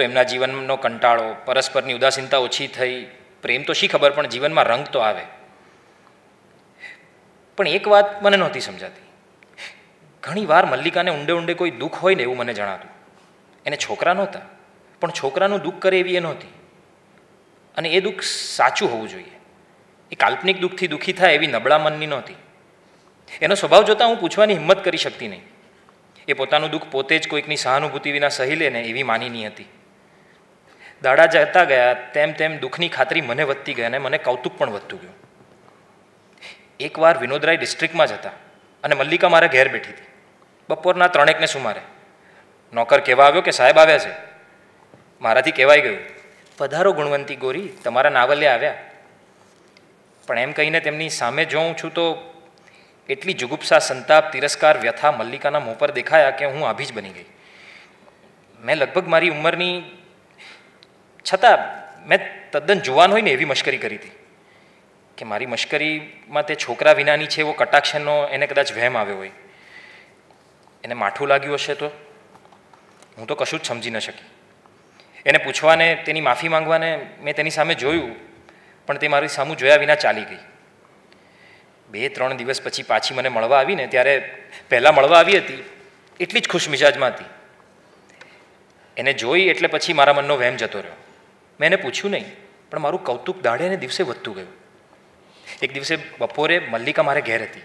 તો એમના જીવનનો કંટાળો પરસ્પરની ઉદાસીનતા ઓછી થઈ પ્રેમ તો શી ખબર પણ જીવનમાં રંગ તો આવે પણ એક વાત મને નહોતી સમજાતી ઘણી વાર મલ્લિકાને ઊંડે ઊંડે કોઈ દુઃખ હોય ને એવું મને જણાતું એને છોકરા નહોતા પણ છોકરાનું દુઃખ કરે એવી એ નહોતી અને એ દુઃખ સાચું હોવું જોઈએ એ કાલ્પનિક દુઃખથી દુઃખી થાય એવી નબળા મનની નહોતી એનો સ્વભાવ જોતાં હું પૂછવાની હિંમત કરી શકતી નહીં એ પોતાનું દુઃખ પોતે જ કોઈકની સહાનુભૂતિ વિના સહી લે ને એવી માની નહીં હતી દાડા જતા ગયા તેમ તેમ દુઃખની ખાતરી મને વધતી ગઈ અને મને કૌતુક પણ વધતું ગયું એકવાર વિનોદરાય ડિસ્ટ્રિક્ટમાં જ હતા અને મલ્લિકા મારે ઘેર બેઠી હતી બપોરના ત્રણેકને શું મારે નોકર કહેવા આવ્યો કે સાહેબ આવ્યા છે મારાથી કહેવાઈ ગયું પધારો ગુણવંતી ગોરી તમારા નાવલે આવ્યા પણ એમ કહીને તેમની સામે જોઉં છું તો એટલી જુગુપ્સા સંતાપ તિરસ્કાર વ્યથા મલ્લિકાના મોં પર દેખાયા કે હું આભી જ બની ગઈ મેં લગભગ મારી ઉંમરની છતાં મેં તદ્દન જુવાન હોય ને એવી મશ્કરી કરી હતી કે મારી મશ્કરીમાં તે છોકરા વિનાની છે એવો કટાક્ષનો એને કદાચ વહેમ આવ્યો હોય એને માઠું લાગ્યું હશે તો હું તો કશું જ સમજી ન શકી એને પૂછવાને તેની માફી માંગવાને મેં તેની સામે જોયું પણ તે મારી સામું જોયા વિના ચાલી ગઈ બે ત્રણ દિવસ પછી પાછી મને મળવા આવીને ત્યારે પહેલાં મળવા આવી હતી એટલી જ ખુશ મિજાજમાં હતી એને જોઈ એટલે પછી મારા મનનો વહેમ જતો રહ્યો મેં એને પૂછ્યું નહીં પણ મારું કૌતુક અને દિવસે વધતું ગયું એક દિવસે બપોરે મલ્લિકા મારે ઘેર હતી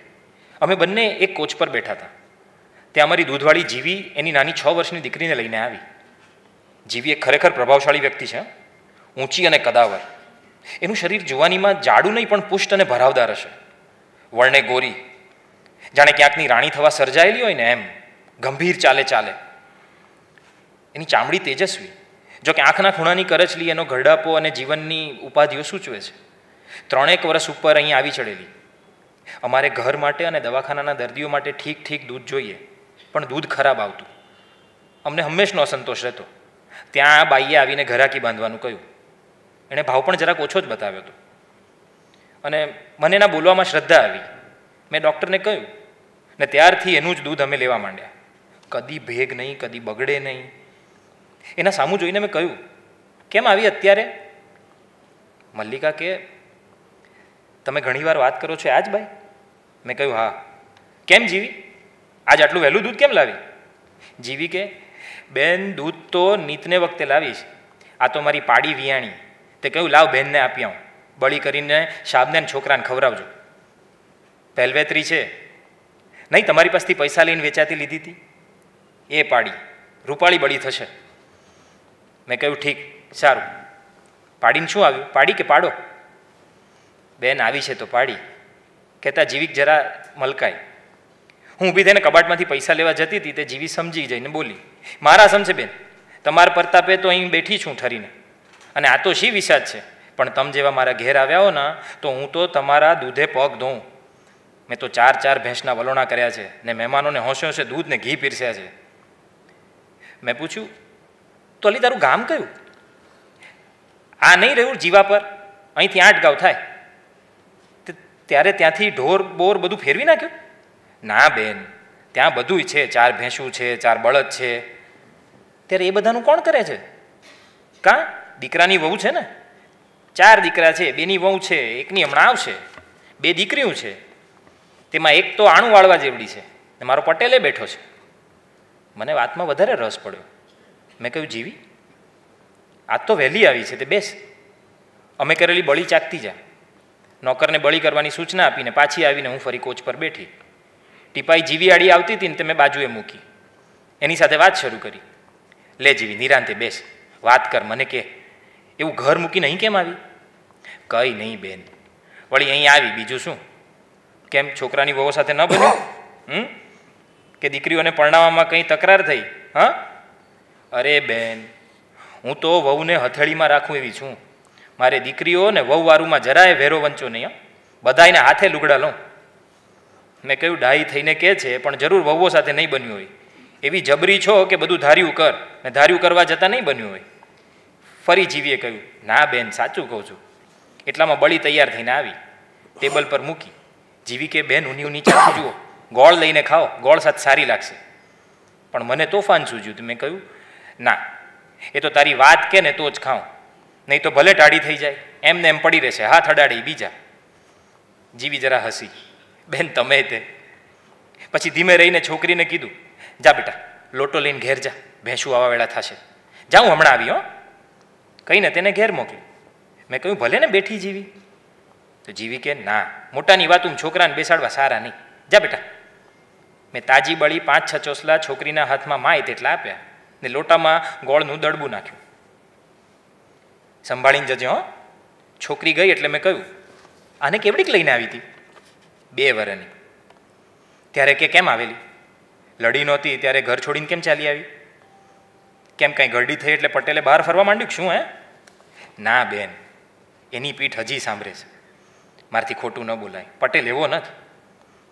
અમે બંને એક કોચ પર બેઠા હતા ત્યાં અમારી દૂધવાળી જીવી એની નાની છ વર્ષની દીકરીને લઈને આવી જીવી એ ખરેખર પ્રભાવશાળી વ્યક્તિ છે ઊંચી અને કદાવર એનું શરીર જુવાનીમાં જાડું નહીં પણ પુષ્ટ અને ભરાવદાર હશે વર્ણે ગોરી જાણે ક્યાંકની રાણી થવા સર્જાયેલી હોય ને એમ ગંભીર ચાલે ચાલે એની ચામડી તેજસ્વી જો કે આંખના ખૂણાની કરચલી એનો ઘરડાપો અને જીવનની ઉપાધિઓ સૂચવે છે ત્રણેક વર્ષ ઉપર અહીં આવી ચડેલી અમારે ઘર માટે અને દવાખાનાના દર્દીઓ માટે ઠીક ઠીક દૂધ જોઈએ પણ દૂધ ખરાબ આવતું અમને હંમેશનો અસંતોષ રહેતો ત્યાં આ બાઈએ આવીને ઘરાકી બાંધવાનું કહ્યું એણે ભાવ પણ જરાક ઓછો જ બતાવ્યો હતો અને મને એના બોલવામાં શ્રદ્ધા આવી મેં ડૉક્ટરને કહ્યું ને ત્યારથી એનું જ દૂધ અમે લેવા માંડ્યા કદી ભેગ નહીં કદી બગડે નહીં એના સામું જોઈને મેં કહ્યું કેમ આવી અત્યારે મલ્લિકા કે તમે ઘણીવાર વાત કરો છો આજ ભાઈ મેં કહ્યું હા કેમ જીવી આજ આટલું વહેલું દૂધ કેમ લાવી જીવી કે બેન દૂધ તો નીતને વખતે લાવીશ આ તો મારી પાડી વિયાણી તે કહ્યું લાવ બહેનને આપી આવું બળી કરીને શાબને છોકરાને ખવડાવજો પહેલવેતરી છે નહીં તમારી પાસેથી પૈસા લઈને વેચાતી લીધી હતી એ પાડી રૂપાળી બળી થશે મેં કહ્યું ઠીક સારું પાડીને શું આવ્યું પાડી કે પાડો બેન આવી છે તો પાડી કહેતા જીવીક જરા મલકાય હું ઊભી થઈને કબાટમાંથી પૈસા લેવા જતી હતી તે જીવી સમજી જઈને બોલી મારા સમજે બેન તમારા પરતાપે તો અહીં બેઠી છું ઠરીને અને આ તો શી વિષાદ છે પણ તમે જેવા મારા ઘેર આવ્યા હો ને તો હું તો તમારા દૂધે પગ ધોઉં મેં તો ચાર ચાર ભેંસના વલોણા કર્યા છે ને મહેમાનોને હોંશે હોંશે દૂધને ઘી પીરસ્યા છે મેં પૂછ્યું તો અલી તારું ગામ કયું આ નહીં રહ્યું જીવા પર અહીંથી આઠ ગાવ થાય ત્યારે ત્યાંથી ઢોર બોર બધું ફેરવી નાખ્યું ના બેન ત્યાં બધું છે ચાર ભેંસું છે ચાર બળદ છે ત્યારે એ બધાનું કોણ કરે છે કાં દીકરાની વહુ છે ને ચાર દીકરા છે બેની વહુ છે એકની હમણાં આવશે બે દીકરીઓ છે તેમાં એક તો આણું વાળવા જેવડી છે ને મારો પટેલે બેઠો છે મને વાતમાં વધારે રસ પડ્યો મેં કહ્યું જીવી આ તો વહેલી આવી છે તે બેસ અમે કરેલી બળી ચાકતી જા નોકરને બળી કરવાની સૂચના આપીને પાછી આવીને હું ફરી કોચ પર બેઠી ટીપાઈ જીવી આડી આવતી હતી ને તે મેં બાજુએ મૂકી એની સાથે વાત શરૂ કરી લે જીવી નિરાંતે બેસ વાત કર મને કે એવું ઘર મૂકી નહીં કેમ આવી કંઈ નહીં બેન વળી અહીં આવી બીજું શું કેમ છોકરાની વહુ સાથે ન બન્યું હમ કે દીકરીઓને પરણાવવામાં કંઈ તકરાર થઈ હા અરે બેન હું તો વહુને હથેળીમાં રાખું એવી છું મારે દીકરીઓ ને વહુ વારુમાં જરાય વેરો વંચો નહીં બધાને હાથે લુગડા લઉં મેં કહ્યું ડાહી થઈને કે છે પણ જરૂર વહુઓ સાથે નહીં બન્યું હોય એવી જબરી છો કે બધું ધાર્યું કર ને ધાર્યું કરવા જતાં નહીં બન્યું હોય ફરી જીવીએ કહ્યું ના બેન સાચું કહું છું એટલામાં બળી તૈયાર થઈને આવી ટેબલ પર મૂકી જીવી કે બેન ઊની ઊની ચાખી જુઓ ગોળ લઈને ખાઓ ગોળ સાથે સારી લાગશે પણ મને તોફાન સૂજ્યું મેં કહ્યું ના એ તો તારી વાત કે ને તો જ ખાઉં નહીં તો ભલે ટાળી થઈ જાય એમ ને એમ પડી રહેશે હાથ અડાડી બીજા જીવી જરા હસી બેન તમે તે પછી ધીમે રહીને છોકરીને કીધું જા બેટા લોટો લઈને ઘેર જા ભેંસું આવા વેળા થશે જાઉં હમણાં આવી હો કહીને તેને ઘેર મોકલ્યું મેં કહ્યું ભલે ને બેઠી જીવી તો જીવી કે ના મોટાની વાત હું છોકરાને બેસાડવા સારા નહીં જા બેટા મેં તાજી બળી પાંચ છ ચોસલા છોકરીના હાથમાં માય તેટલા આપ્યા ને લોટામાં ગોળનું દડબું નાખ્યું સંભાળીને જજે હો છોકરી ગઈ એટલે મેં કહ્યું આને કેવડીક લઈને આવી હતી બે વરની ત્યારે કે કેમ આવેલી લડી નહોતી ત્યારે ઘર છોડીને કેમ ચાલી આવી કેમ કાંઈ ઘરડી થઈ એટલે પટેલે બહાર ફરવા માંડ્યું શું હે ના બેન એની પીઠ હજી સાંભળે છે મારથી ખોટું ન બોલાય પટેલ એવો નથી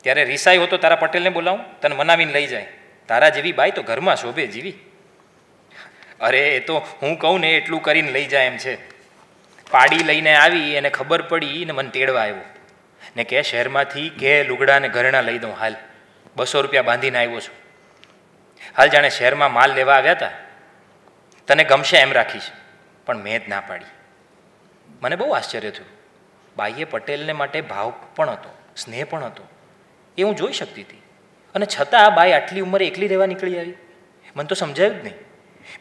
ત્યારે રિસાઈ હો તો તારા પટેલને બોલાવું તને મનાવીને લઈ જાય તારા જેવી બાઈ તો ઘરમાં શોભે જીવી અરે એ તો હું કહું ને એટલું કરીને લઈ જાય એમ છે પાડી લઈને આવી એને ખબર પડી ને મને તેડવા આવ્યો ને કે શહેરમાંથી કે લુગડાને ઘરણા લઈ દઉં હાલ બસો રૂપિયા બાંધીને આવ્યો છું હાલ જાણે શહેરમાં માલ લેવા આવ્યા હતા તને ગમશે એમ રાખીશ પણ મેં જ ના પાડી મને બહુ આશ્ચર્ય થયું બાઈએ પટેલને માટે ભાવ પણ હતો સ્નેહ પણ હતો એ હું જોઈ શકતી હતી અને છતાં બાઈ આટલી ઉંમરે એકલી રહેવા નીકળી આવી મને તો સમજાયું જ નહીં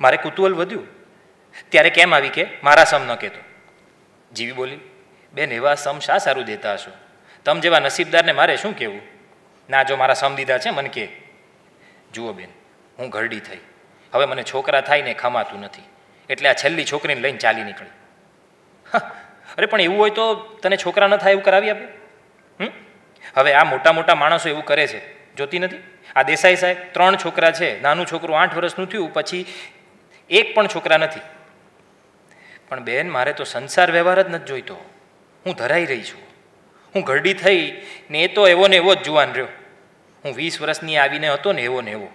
મારે કુતૂહલ વધ્યું ત્યારે કેમ આવી કે મારા સમ ન કહેતો જીવી બોલી બેન એવા સમ શા સારું દેતા હશો તમ જેવા નસીબદારને મારે શું કહેવું ના જો મારા સમ દીધા છે મને કે જુઓ બેન હું ઘરડી થઈ હવે મને છોકરા થાય ને ખમાતું નથી એટલે આ છેલ્લી છોકરીને લઈને ચાલી નીકળી અરે પણ એવું હોય તો તને છોકરા ન થાય એવું કરાવી આપે હમ હવે આ મોટા મોટા માણસો એવું કરે છે જોતી નથી આ દેસાઈ સાહેબ ત્રણ છોકરા છે નાનું છોકરું આઠ વર્ષનું થયું પછી એક પણ છોકરા નથી પણ બેન મારે તો સંસાર વ્યવહાર જ નથી જોઈતો હું ધરાઈ રહી છું હું ઘરડી થઈ ને એ તો એવો ને એવો જ જુવાન રહ્યો હું વીસ વર્ષની આવીને હતો ને એવો ને એવો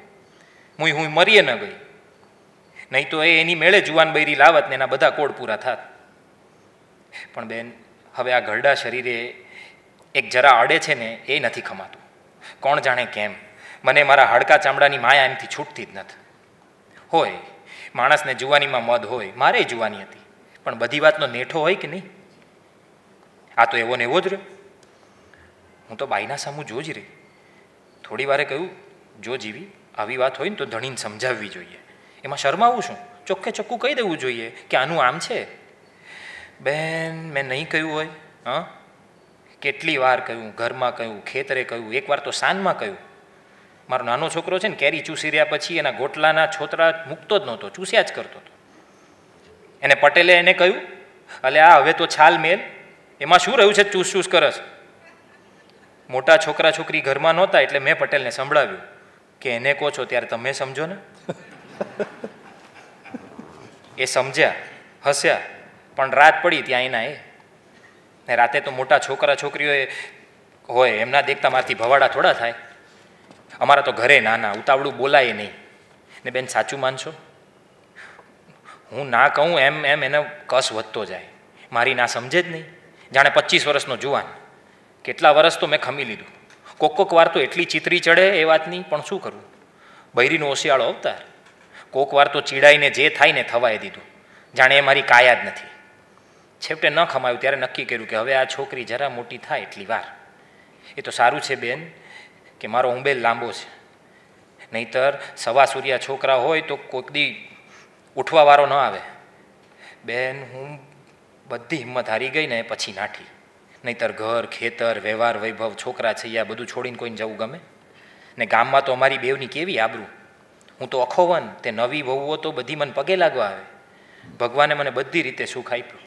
હું હું મરીએ ન ગઈ નહીં તો એ એની મેળે જુવાન બૈરી લાવત ને એના બધા કોડ પૂરા થાત પણ બેન હવે આ ઘરડા શરીરે એક જરા અડે છે ને એ નથી ખમાતું કોણ જાણે કેમ મને મારા હાડકા ચામડાની માયા એમથી છૂટતી જ નથી હોય માણસને જુવાનીમાં મદ હોય મારે જુવાની હતી પણ બધી વાતનો નેઠો હોય કે નહીં આ તો એવો ને એવો જ રહ્યો હું તો બાઈના સામું જો જ રહી થોડી વારે કહ્યું જો જીવી આવી વાત હોય ને તો ધણીને સમજાવવી જોઈએ એમાં શરમાવું શું ચોખ્ખે ચોખ્ખું કહી દેવું જોઈએ કે આનું આમ છે બેન મેં નહીં કહ્યું હોય હં કેટલી વાર કહ્યું ઘરમાં કહ્યું ખેતરે કહ્યું એકવાર તો સાંજમાં કહ્યું મારો નાનો છોકરો છે ને કેરી ચૂસી રહ્યા પછી એના ગોટલાના છોતરા મૂકતો જ નહોતો ચૂસ્યા જ કરતો હતો એને પટેલે એને કહ્યું અલે આ હવે તો છાલ મેલ એમાં શું રહ્યું છે ચૂસ ચૂસ કરસ મોટા છોકરા છોકરી ઘરમાં નહોતા એટલે મેં પટેલને સંભળાવ્યું કે એને કહો છો ત્યારે તમે સમજો ને એ સમજ્યા હસ્યા પણ રાત પડી ત્યાં એના એ ને રાતે તો મોટા છોકરા છોકરીઓએ હોય એમના દેખતા મારથી ભવાડા થોડા થાય અમારા તો ઘરે નાના ઉતાવળું બોલાય નહીં ને બેન સાચું માનશો હું ના કહું એમ એમ એનો કસ વધતો જાય મારી ના સમજે જ નહીં જાણે પચીસ વર્ષનો જુવાન કેટલા વર્ષ તો મેં ખમી લીધું કોક કોક વાર તો એટલી ચિતરી ચડે એ વાતની પણ શું કરવું બૈરીનો ઓશિયાળો અવતાર કોક વાર તો ચીડાઈને જે થાય ને થવાય દીધું જાણે એ મારી કાયા જ નથી છેવટે ન ખમાયું ત્યારે નક્કી કર્યું કે હવે આ છોકરી જરા મોટી થાય એટલી વાર એ તો સારું છે બેન કે મારો ઉંબેલ લાંબો છે નહીતર સવા સૂર્યા છોકરા હોય તો કોઈક દી ઉઠવાવાળો ન આવે બેન હું બધી હિંમત હારી ગઈ ને પછી નાઠી નહીતર ઘર ખેતર વ્યવહાર વૈભવ છોકરા છે યા બધું છોડીને કોઈને જવું ગમે ને ગામમાં તો અમારી બેવની કેવી આબરું હું તો અખોવન તે નવી વહુઓ તો બધી મને પગે લાગવા આવે ભગવાને મને બધી રીતે સુખ આપ્યું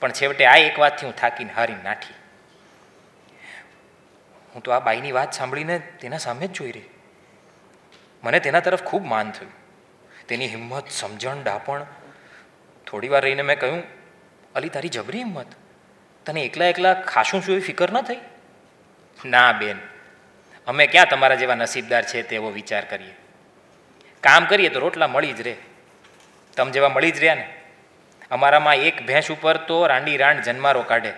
પણ છેવટે આ એક વાતથી હું થાકીને હારીને નાઠી હું તો આ બાઈની વાત સાંભળીને તેના સામે જ જોઈ રહી મને તેના તરફ ખૂબ માન થયું તેની હિંમત સમજણ ડાપણ થોડી વાર રહીને મેં કહ્યું અલી તારી જબરી હિંમત તને એકલા એકલા ખાશું શું એવી ફિકર ન થઈ ના બેન અમે ક્યાં તમારા જેવા નસીબદાર છે તેવો વિચાર કરીએ કામ કરીએ તો રોટલા મળી જ રહે તમ જેવા મળી જ રહ્યા ને અમારામાં એક ભેંસ ઉપર તો રાંડી રાંડ જન્મારો કાઢે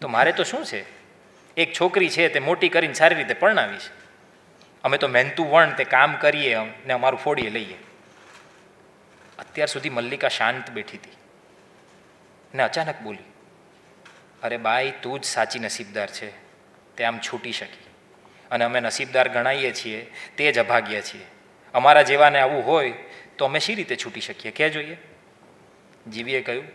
તો મારે તો શું છે એક છોકરી છે તે મોટી કરીને સારી રીતે પરણાવી છે અમે તો મહેનતું વણ તે કામ કરીએ ને અમારું ફોડીએ લઈએ અત્યાર સુધી મલ્લિકા શાંત બેઠી હતી ને અચાનક બોલી અરે બાઈ તું જ સાચી નસીબદાર છે તે આમ છૂટી શકી અને અમે નસીબદાર ગણાઈએ છીએ તે જ અભાગ્ય છીએ અમારા જેવાને આવું હોય તો અમે શી રીતે છૂટી શકીએ કે જોઈએ જીવીએ કહ્યું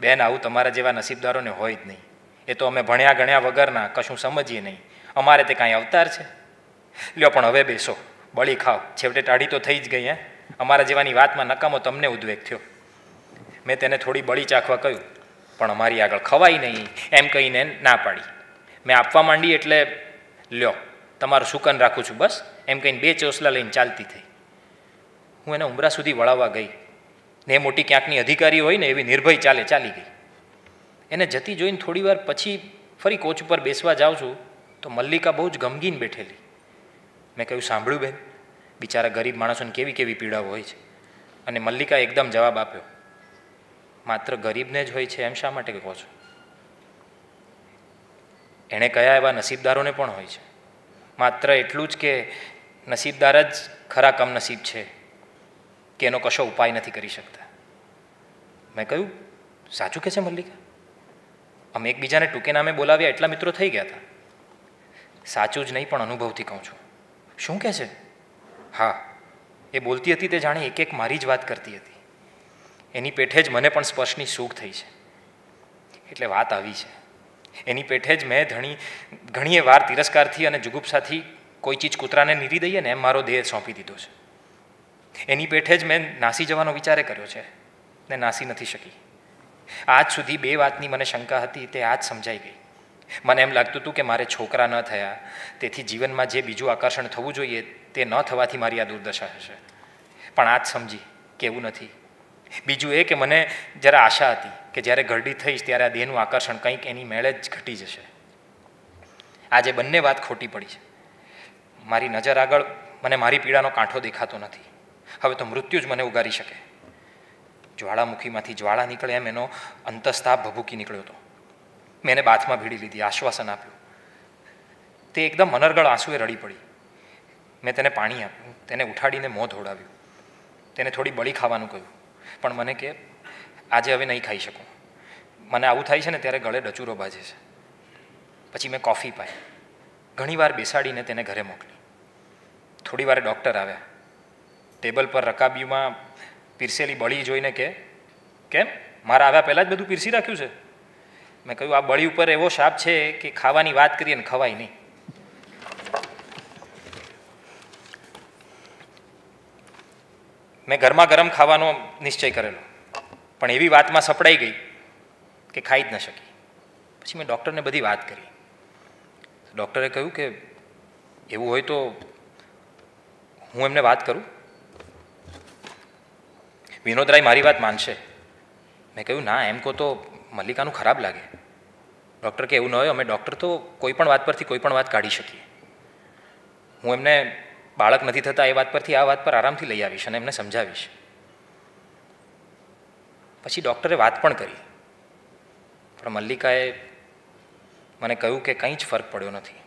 બેન આવું તમારા જેવા નસીબદારોને હોય જ નહીં એ તો અમે ભણ્યા ગણ્યા વગરના કશું સમજીએ નહીં અમારે તે કાંઈ અવતાર છે લ્યો પણ હવે બેસો બળી ખાઓ છેવટે ટાઢી તો થઈ જ ગઈ હે અમારા જેવાની વાતમાં નકામો તમને ઉદ્વેગ થયો મેં તેને થોડી બળી ચાખવા કહ્યું પણ અમારી આગળ ખવાય નહીં એમ કહીને ના પાડી મેં આપવા માંડી એટલે લ્યો તમારું સુકન રાખું છું બસ એમ કહીને બે ચોસલા લઈને ચાલતી થઈ હું એને ઉમરા સુધી વળાવવા ગઈ ને મોટી ક્યાંકની અધિકારી હોય ને એવી નિર્ભય ચાલે ચાલી ગઈ એને જતી જોઈને થોડીવાર પછી ફરી કોચ ઉપર બેસવા જાઉં છું તો મલ્લિકા બહુ જ ગમગીન બેઠેલી મેં કહ્યું સાંભળ્યું બેન બિચારા ગરીબ માણસોને કેવી કેવી પીડાઓ હોય છે અને મલ્લિકા એકદમ જવાબ આપ્યો માત્ર ગરીબને જ હોય છે એમ શા માટે કહો છો એણે કયા એવા નસીબદારોને પણ હોય છે માત્ર એટલું જ કે નસીબદાર જ ખરા કમનસીબ છે કે એનો કશો ઉપાય નથી કરી શકતા મેં કહ્યું સાચું કે છે મલ્લિકા અમે એકબીજાને ટૂંકે નામે બોલાવ્યા એટલા મિત્રો થઈ ગયા હતા સાચું જ નહીં પણ અનુભવથી કહું છું શું કહે છે હા એ બોલતી હતી તે જાણે એક એક મારી જ વાત કરતી હતી એની પેઠે જ મને પણ સ્પર્શની સુખ થઈ છે એટલે વાત આવી છે એની પેઠે જ મેં ઘણી ઘણીએ વાર તિરસ્કારથી અને જુગુપ્સાથી કોઈ ચીજ કૂતરાને નીરી દઈએ ને એમ મારો દેહ સોંપી દીધો છે એની પેઠે જ મેં નાસી જવાનો વિચારે કર્યો છે ને નાસી નથી શકી આજ સુધી બે વાતની મને શંકા હતી તે આજ સમજાઈ ગઈ મને એમ લાગતું હતું કે મારે છોકરા ન થયા તેથી જીવનમાં જે બીજું આકર્ષણ થવું જોઈએ તે ન થવાથી મારી આ દુર્દશા હશે પણ આજ સમજી કેવું નથી બીજું એ કે મને જરા આશા હતી કે જ્યારે ઘરડી થઈશ ત્યારે આ દેહનું આકર્ષણ કંઈક એની મેળે જ ઘટી જશે આજે બંને વાત ખોટી પડી છે મારી નજર આગળ મને મારી પીડાનો કાંઠો દેખાતો નથી હવે તો મૃત્યુ જ મને ઉગારી શકે જ્વાળામુખીમાંથી જ્વાળા નીકળે એમ એનો અંતસ્તાપ ભભૂકી નીકળ્યો હતો મેં એને બાથમાં ભીડી લીધી આશ્વાસન આપ્યું તે એકદમ અનર્ગળ આંસુએ રડી પડી મેં તેને પાણી આપ્યું તેને ઉઠાડીને મોં ધોડાવ્યું તેને થોડી બળી ખાવાનું કહ્યું પણ મને કે આજે હવે નહીં ખાઈ શકું મને આવું થાય છે ને ત્યારે ગળે ડચુરો બાજે છે પછી મેં કોફી પાઈ ઘણીવાર બેસાડીને તેને ઘરે મોકલી થોડી વારે ડૉક્ટર આવ્યા ટેબલ પર રકાબીમાં પીરસેલી બળી જોઈને કે કેમ મારા આવ્યા પહેલાં જ બધું પીરસી રાખ્યું છે મેં કહ્યું આ બળી ઉપર એવો શાપ છે કે ખાવાની વાત કરીએ ને ખવાય નહીં મેં ગરમા ગરમ ખાવાનો નિશ્ચય કરેલો પણ એવી વાતમાં સપડાઈ ગઈ કે ખાઈ જ ન શકી પછી મેં ડૉક્ટરને બધી વાત કરી ડૉક્ટરે કહ્યું કે એવું હોય તો હું એમને વાત કરું વિનોદરાય મારી વાત માનશે મેં કહ્યું ના એમ કહો તો મલ્લિકાનું ખરાબ લાગે ડૉક્ટર કે એવું ન હોય અમે ડૉક્ટર તો કોઈ પણ વાત પરથી કોઈ પણ વાત કાઢી શકીએ હું એમને બાળક નથી થતા એ વાત પરથી આ વાત પર આરામથી લઈ આવીશ અને એમને સમજાવીશ પછી ડૉક્ટરે વાત પણ કરી પણ મલ્લિકાએ મને કહ્યું કે કંઈ જ ફરક પડ્યો નથી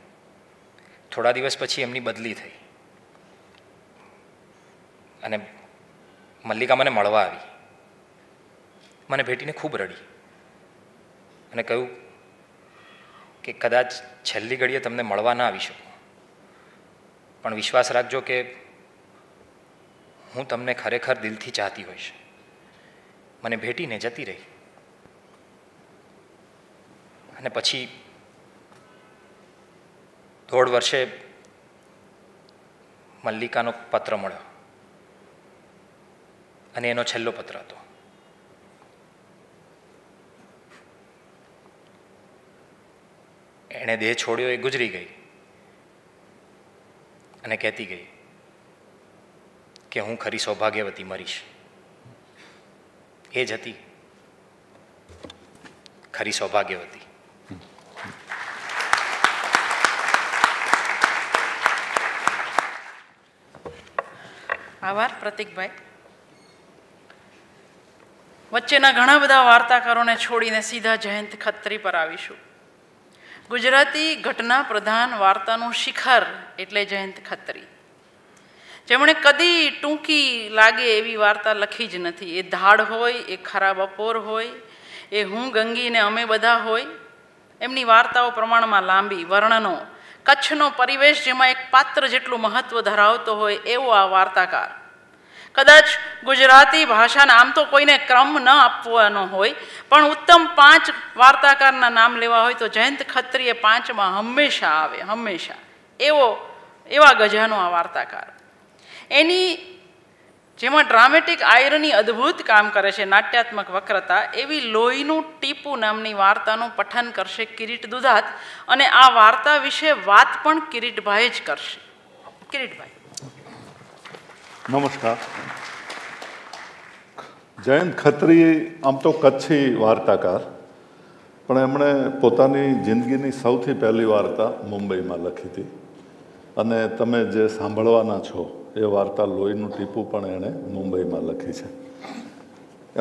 થોડા દિવસ પછી એમની બદલી થઈ અને મલ્લિકા મને મળવા આવી મને ભેટીને ખૂબ રડી અને કહ્યું કે કદાચ છેલ્લી ઘડીએ તમને મળવા ના આવી શકું પણ વિશ્વાસ રાખજો કે હું તમને ખરેખર દિલથી ચાહતી હોઈશ મને ભેટીને જતી રહી અને પછી દોઢ વર્ષે મલ્લિકાનો પત્ર મળ્યો અને એનો છેલ્લો પત્ર હતો એણે દેહ છોડ્યો એ ગુજરી ગઈ અને કહેતી ગઈ કે હું ખરી સૌભાગ્યવતી મરીશ એ જ હતી ખરી સૌભાગ્યવતી આભાર પ્રતિકભાઈ વચ્ચેના ઘણા બધા વાર્તાકારોને છોડીને સીધા જયંત ખત્રી પર આવીશું ગુજરાતી ઘટના પ્રધાન વાર્તાનું શિખર એટલે જયંત ખત્રી જેમણે કદી ટૂંકી લાગે એવી વાર્તા લખી જ નથી એ ધાડ હોય એ ખરાબ અપોર હોય એ હું ગંગી ને અમે બધા હોય એમની વાર્તાઓ પ્રમાણમાં લાંબી વર્ણનો કચ્છનો પરિવેશ જેમાં એક પાત્ર જેટલું મહત્ત્વ ધરાવતો હોય એવો આ વાર્તાકાર કદાચ ગુજરાતી ભાષાના આમ તો કોઈને ક્રમ ન આપવાનો હોય પણ ઉત્તમ પાંચ વાર્તાકારના નામ લેવા હોય તો જયંત ખત્રીએ પાંચમાં હંમેશા આવે હંમેશા એવો એવા ગજાનો આ વાર્તાકાર એની જેમાં ડ્રામેટિક આયરની અદ્ભુત કામ કરે છે નાટ્યાત્મક વક્રતા એવી લોહીનું ટીપુ નામની વાર્તાનું પઠન કરશે કિરીટ દુધાત અને આ વાર્તા વિશે વાત પણ કિરીટભાઈ જ કરશે કિરીટભાઈ નમસ્કાર જયંત ખત્રી આમ તો કચ્છી વાર્તાકાર પણ એમણે પોતાની જિંદગીની સૌથી પહેલી વાર્તા મુંબઈમાં લખી હતી અને તમે જે સાંભળવાના છો એ વાર્તા લોહીનું ટીપું પણ એણે મુંબઈમાં લખી છે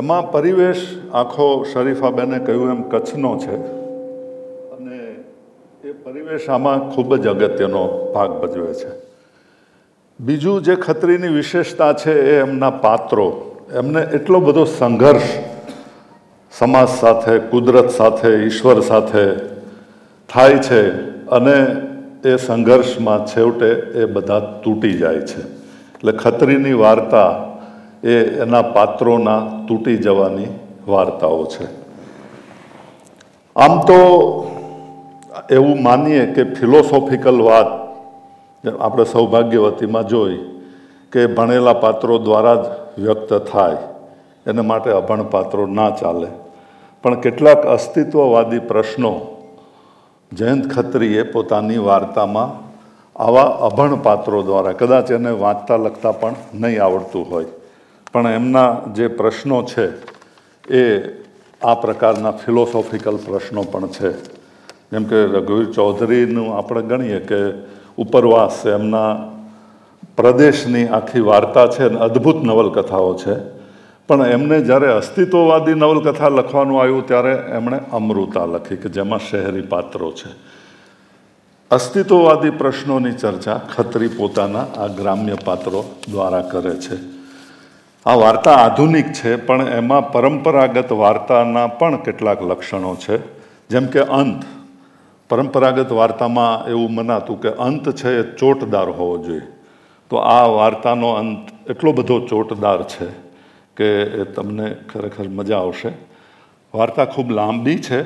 એમાં પરિવેશ આખો શરીફાબેને કહ્યું એમ કચ્છનો છે અને એ પરિવેશ આમાં ખૂબ જ અગત્યનો ભાગ ભજવે છે બીજું જે ખત્રીની વિશેષતા છે એ એમના પાત્રો એમને એટલો બધો સંઘર્ષ સમાજ સાથે કુદરત સાથે ઈશ્વર સાથે થાય છે અને એ સંઘર્ષમાં છેવટે એ બધા તૂટી જાય છે એટલે ખત્રીની વાર્તા એ એના પાત્રોના તૂટી જવાની વાર્તાઓ છે આમ તો એવું માનીએ કે ફિલોસોફિકલ વાત આપણે સૌભાગ્યવતીમાં જોઈ કે ભણેલા પાત્રો દ્વારા જ વ્યક્ત થાય એને માટે અભણ પાત્રો ના ચાલે પણ કેટલાક અસ્તિત્વવાદી પ્રશ્નો જયંત ખત્રીએ પોતાની વાર્તામાં આવા અભણ પાત્રો દ્વારા કદાચ એને વાંચતા લખતા પણ નહીં આવડતું હોય પણ એમના જે પ્રશ્નો છે એ આ પ્રકારના ફિલોસોફિકલ પ્રશ્નો પણ છે જેમ કે રઘુવીર ચૌધરીનું આપણે ગણીએ કે ઉપરવાસ એમના પ્રદેશની આખી વાર્તા છે અને અદ્ભુત નવલકથાઓ છે પણ એમને જ્યારે અસ્તિત્વવાદી નવલકથા લખવાનું આવ્યું ત્યારે એમણે અમૃતા લખી કે જેમાં શહેરી પાત્રો છે અસ્તિત્વવાદી પ્રશ્નોની ચર્ચા ખત્રી પોતાના આ ગ્રામ્ય પાત્રો દ્વારા કરે છે આ વાર્તા આધુનિક છે પણ એમાં પરંપરાગત વાર્તાના પણ કેટલાક લક્ષણો છે જેમ કે અંત પરંપરાગત વાર્તામાં એવું મનાતું કે અંત છે એ ચોટદાર હોવો જોઈએ તો આ વાર્તાનો અંત એટલો બધો ચોટદાર છે કે એ તમને ખરેખર મજા આવશે વાર્તા ખૂબ લાંબી છે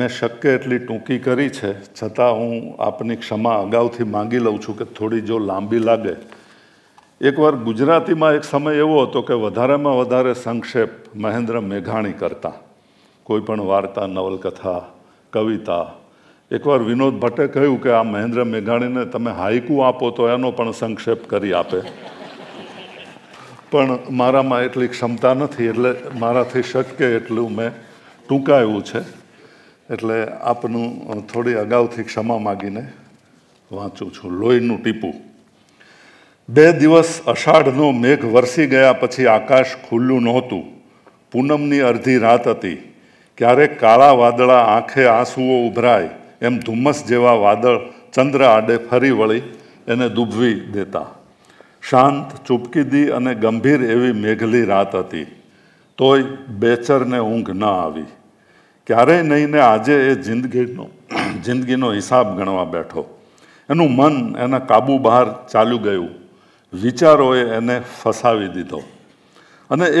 મેં શક્ય એટલી ટૂંકી કરી છે છતાં હું આપની ક્ષમા અગાઉથી માંગી લઉં છું કે થોડી જો લાંબી લાગે એકવાર ગુજરાતીમાં એક સમય એવો હતો કે વધારેમાં વધારે સંક્ષેપ મહેન્દ્ર મેઘાણી કરતા કોઈ પણ વાર્તા નવલકથા કવિતા એકવાર વિનોદ ભટ્ટે કહ્યું કે આ મહેન્દ્ર મેઘાણીને તમે હાઈકુ આપો તો એનો પણ સંક્ષેપ કરી આપે પણ મારામાં એટલી ક્ષમતા નથી એટલે મારાથી શક્ય એટલું મેં ટૂંકાયું છે એટલે આપનું થોડી અગાઉથી ક્ષમા માગીને વાંચું છું લોહીનું ટીપું બે દિવસ અષાઢનો મેઘ વરસી ગયા પછી આકાશ ખુલ્લું નહોતું પૂનમની અડધી રાત હતી ક્યારેક કાળા વાદળા આંખે આંસુઓ ઉભરાય એમ ધુમ્મસ જેવા વાદળ ચંદ્ર આડે ફરી વળી એને દુભવી દેતા શાંત ચૂપકીદી અને ગંભીર એવી મેઘલી રાત હતી તોય બેચરને ઊંઘ ન આવી ક્યારેય નહીં ને આજે એ જિંદગીનો જિંદગીનો હિસાબ ગણવા બેઠો એનું મન એના કાબુ બહાર ચાલ્યું ગયું વિચારોએ એને ફસાવી દીધો અને એ